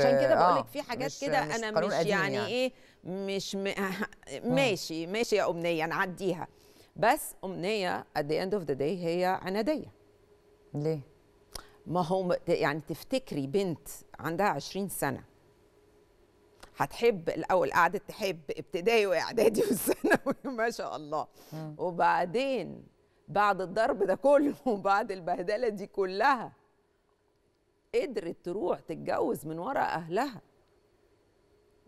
عشان كده بقول لك آه، في حاجات كده انا مش يعني, يعني ايه مش م... ماشي ماشي يا امنيه نعديها بس امنيه at the end of the day هي عناديه ليه ما هو يعني تفتكري بنت عندها 20 سنه هتحب الاول قعدت تحب ابتدائي واعدادي وثانوي ما شاء الله وبعدين بعد الضرب ده كله وبعد البهدله دي كلها قدرت تروح تتجوز من ورا اهلها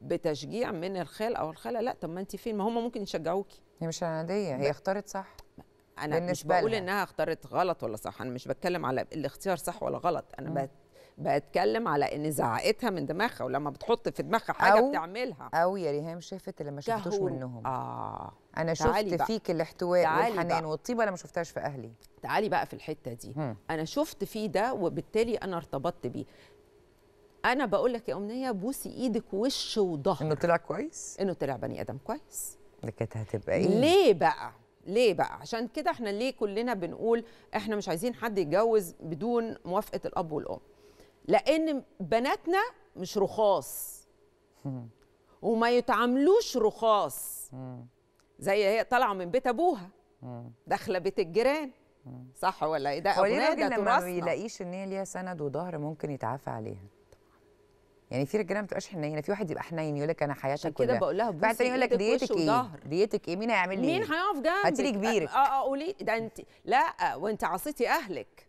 بتشجيع من الخال او الخاله لا طب ما انت فين ما هم ممكن يشجعوكي هي مش عاديه هي اختارت صح انا مش بقول انها اختارت غلط ولا صح انا مش بتكلم على الاختيار صح ولا غلط انا م. بتكلم على ان زعقتها من دماغها ولما بتحط في دماغها حاجه أو بتعملها او يا ريهام شافت اللي ما شفتوش منهم اه انا شفت بقى. فيك الاحتواء والحنان والطيبه انا ما شفتهاش في اهلي تعالي بقى في الحته دي م. انا شفت فيه ده وبالتالي انا ارتبطت بيه انا بقول لك يا امنيه بوسي ايدك وش وضهر انه طلع كويس انه طلع بني ادم كويس اللي كانت هتبقى ايه ليه بقى ليه بقى عشان كده احنا ليه كلنا بنقول احنا مش عايزين حد يتجوز بدون موافقه الاب والام لان بناتنا مش رخاص وما يتعاملوش رخاص زي هي طالعه من بيت ابوها داخله بيت الجيران صح ولا ايه ده ابويا ده ما يلاقيش ان هي ليها سند وظهر ممكن يتعافى عليها يعني في رجاله ما بتبقاش حنينه في واحد يبقى حنين يقول لك انا حياتك كده كده بقول لها بعد يقول لك ديتك ايه ديتك ايه مين هيعمل لي إيه؟ مين هيقف جنبك هاتي لي كبيرك اه اه قولي ده انت لا وانت عصيتي اهلك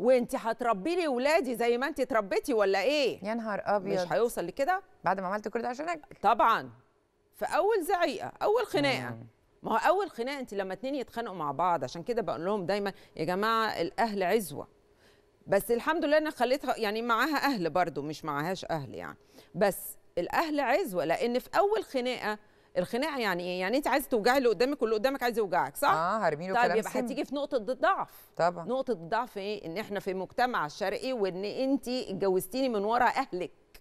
وانت هتربي لي ولادي زي ما انت تربيتي ولا ايه يا نهار ابيض مش هيوصل لكده بعد ما عملت كل ده عشانك طبعا في اول زعيقه اول خناقه ما هو اول خناقه انت لما اتنين يتخانقوا مع بعض عشان كده بقول لهم دايما يا جماعه الاهل عزوه بس الحمد لله انا خليتها يعني معاها اهل برضو مش معاهاش اهل يعني بس الاهل عزوه لان في اول خناقه الخناقه يعني ايه يعني انت عايز توجعي اللي قدامك واللي قدامك عايز يوجعك صح اه هرمي له طيب كلام يبقى هتيجي في نقطه الضعف طبعا نقطه الضعف ايه ان احنا في مجتمع شرقي وان انت اتجوزتيني من ورا اهلك